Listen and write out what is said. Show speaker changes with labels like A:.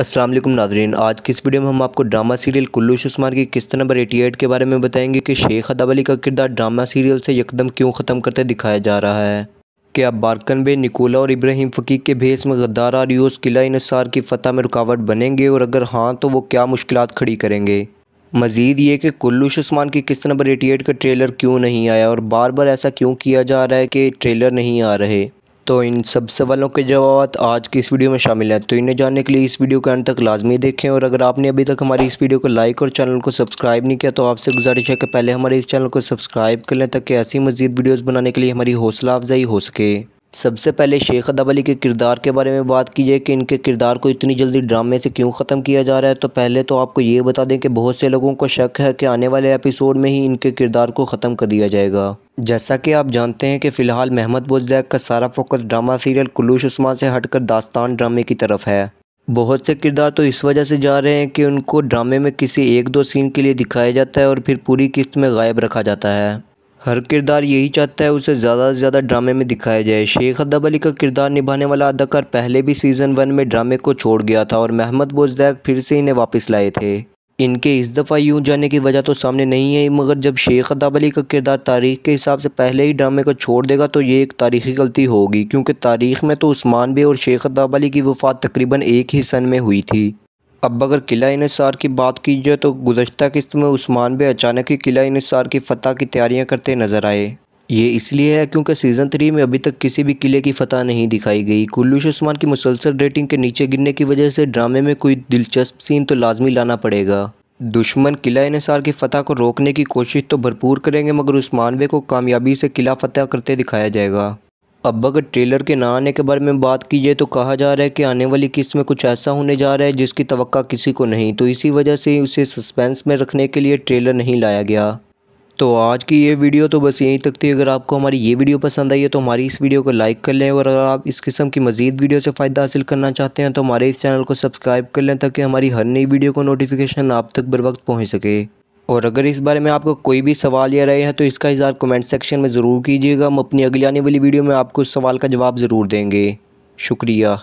A: असलम नाजरीन आज की इस वीडियो में हम आपको ड्रामा सीरियल कुल्लू शुस्मार की किस्त नंबर 88 के बारे में बताएंगे कि शेख अदाब अली का किरदार ड्रामा सीरियल से यकदम क्यों ख़त्म करते दिखाया जा रहा है क्या बारकन बे निकोला और इब्राहिम फ़कीक के भेस में गद्दार और यूस किला इनसार की फतह में रुकावट बनेंगे और अगर हाँ तो वो क्या मुश्किल खड़ी करेंगे मज़ीद ये कि कुल्लू शुस्मान की किस्त नंबर एटी का ट्रेलर क्यों नहीं आया और बार बार ऐसा क्यों किया जा रहा है कि ट्रेलर नहीं आ रहे तो इन सब सवालों के जवाब आज की इस वीडियो में शामिल हैं तो इन्हें जानने के लिए इस वीडियो के अंत तक लाजमी देखें और अगर आपने अभी तक हमारी इस वीडियो को लाइक और चैनल को सब्सक्राइब नहीं किया तो आपसे गुजारिश है कि पहले हमारे इस चैनल को सब्सक्राइब कर लें ताकि ऐसी मजीद वीडियोज़ बनाने के लिए हमारी हौसला अफजाई हो सके सबसे पहले शेख अदब अली के किरदार के बारे में बात की जाए कि इनके किरदार को इतनी जल्दी ड्रामे से क्यों ख़त्म किया जा रहा है तो पहले तो आपको ये बता दें कि बहुत से लोगों को शक है कि आने वाले एपिसोड में ही इनके किरदार को ख़त्म कर दिया जाएगा जैसा कि आप जानते हैं कि फ़िलहाल महमद बोजैक का सारा focus drama serial Kurulus Osman से हटकर दास्तान ड्रामे की तरफ है बहुत से किरदार तो इस वजह से जा रहे हैं कि उनको ड्रामे में किसी एक दो सीन के लिए दिखाया जाता है और फिर पूरी किस्त में गायब रखा जाता है हर किरदार यही चाहता है उसे ज़्यादा से ज़्यादा ड्रामे में दिखाया जाए शेख अदब अली का किरदार निभाने वाला अदाकार पहले भी सीज़न वन में ड्रामे को छोड़ गया था और महमद बोजदैक फिर से इन्हें वापस लाए थे इनके इस दफ़ा यूं जाने की वजह तो सामने नहीं है मगर जब शेख अदाब अली का किरदार तारीख के हिसाब से पहले ही ड्रामे को छोड़ देगा तो ये एक तारीखी गलती होगी क्योंकि तारीख में तो उस्मान बे और शेख अदाब अली की वफात तकरीबन एक ही सन में हुई थी अब अगर किला इसार की बात की जाए तो गुजशत किस्त में उस्मान बे अचानक ही किला इसार की फ़तह की तैयारियां करते नज़र आए ये इसलिए है क्योंकि सीज़न थ्री में अभी तक किसी भी किले की फ़तह नहीं दिखाई गई कुल्लू उस्मान की मुसलसल रेटिंग के नीचे गिरने की वजह से ड्रामे में कोई दिलचस्प सीन तो लाजमी लाना पड़ेगा दुश्मन किला इसार की फ़तह को रोकने की कोशिश तो भरपूर करेंगे मगर उस्मान बे को कामयाबी से किला फ़तह करते दिखाया जाएगा अब अगर ट्रेलर के ना आने के बारे में बात की जाए तो कहा जा रहा है कि आने वाली किस्त में कुछ ऐसा होने जा रहा है जिसकी तवक्का किसी को नहीं तो इसी वजह से उसे सस्पेंस में रखने के लिए ट्रेलर नहीं लाया गया तो आज की ये वीडियो तो बस यहीं तक थी अगर आपको हमारी ये वीडियो पसंद आई है तो हमारी इस वीडियो को लाइक कर लें और अगर आप इस किस्म की मज़ीद वीडियो से फ़ायदा हासिल करना चाहते हैं तो हमारे इस चैनल को सब्सक्राइब कर लें ताकि हमारी हर नई वीडियो को नोटिफिकेशन आप तक बर वक्त पहुँच सके और अगर इस बारे में आपको कोई भी सवाल या रहे हैं तो इसका इजहार कमेंट सेक्शन में ज़रूर कीजिएगा हम अपनी अगली आने वाली वीडियो में आपको उस सवाल का जवाब ज़रूर देंगे शुक्रिया